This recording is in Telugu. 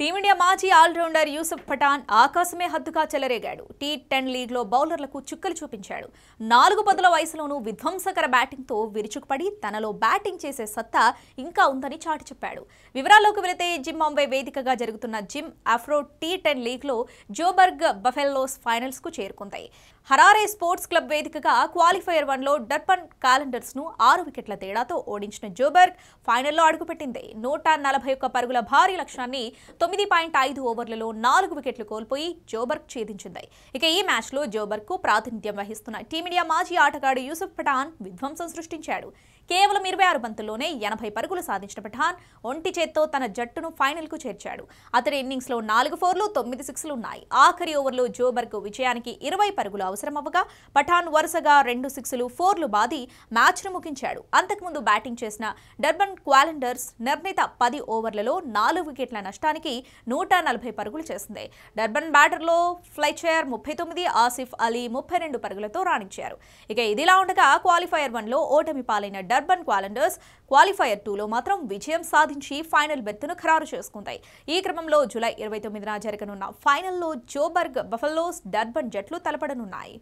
టీమిండియా మాజీ ఆల్రౌండర్ యూసుఫ్ పఠాన్ ఆకాశమే హద్దుగా చెలరేగాడు టీ టెన్ లీగ్లో బౌలర్లకు చుక్కలు చూపించాడు నాలుగు పదుల వయసులోనూ విధ్వంసకర బ్యాటింగ్తో విరుచుకుపడి తనలో బ్యాటింగ్ చేసే సత్తా ఇంకా ఉందని చాటి చెప్పాడు వివరాల్లోకి వెళితే జిమ్ బాంబే వేదికగా జరుగుతున్న జిమ్ అఫ్రో టీ టెన్ లీగ్లో జోబర్గ్ బఫెల్లోస్ ఫైనల్స్కు చేరుకుంటాయి హరారే స్పోర్ట్స్ క్లబ్ వేదికగా క్వాలిఫైయర్ వన్లో డర్పన్ క్యాలెండర్స్ను ఆరు వికెట్ల తేడాతో ఓడించిన జోబర్గ్ ఫైనల్లో అడుగుపెట్టింది నూట నలభై ఒక్క పరుగుల భారీ లక్ష్యాన్ని తొమ్మిది పాయింట్ ఐదు ఓవర్లలో నాలుగు వికెట్లు కోల్పోయి జోబర్గ్ ఛేదించింది ఇక ఈ మ్యాచ్లో జోబర్గ్కు ప్రాతినిధ్యం వహిస్తున్న టీమిండియా మాజీ ఆటగాడు యూసుఫ్ పఠాన్ విధ్వంసం సృష్టించాడు కేవలం ఇరవై ఆరు బంతుల్లోనే ఎనభై పరుగులు సాధించిన పఠాన్ ఒంటి చేత్తో తన జట్టును ఫైనల్కు చేర్చాడు అతని ఇన్నింగ్స్లో నాలుగు ఫోర్లు తొమ్మిది సిక్స్లు ఉన్నాయి ఆఖరి ఓవర్లో జోబర్గ్ విజయానికి ఇరవై పరుగులు అవసరమవ్వగా పఠాన్ వరుసగా రెండు సిక్స్లు ఫోర్లు బాది మ్యాచ్ను ముగించాడు అంతకుముందు బ్యాటింగ్ చేసిన డర్బన్ క్వాలెండర్స్ నిర్ణీత పది ఓవర్లలో నాలుగు వికెట్ల నష్టానికి నూట నలభై పరుగులు చేసింది డర్బన్ బ్యాటర్లో ఫ్లైచేర్ ముప్పై తొమ్మిది ఆసిఫ్ అలీ ముప్పై రెండు పరుగులతో రాణించారు ఇక ఇదిలా ఉండగా క్వాలిఫైర్ వన్లో ఓటమి పాలైన డర్బన్ క్వాలెండర్స్ క్వాలిఫైర్ టూలో మాత్రం విజయం సాధించి ఫైనల్ బెత్తును ఖరారు చేసుకుంటాయి ఈ క్రమంలో జూలై ఇరవై తొమ్మిదిన జరగనున్న ఫైనల్లో జోబర్గ్ బఫల్లోస్ డర్బన్ జట్లు తలపడనున్నాయి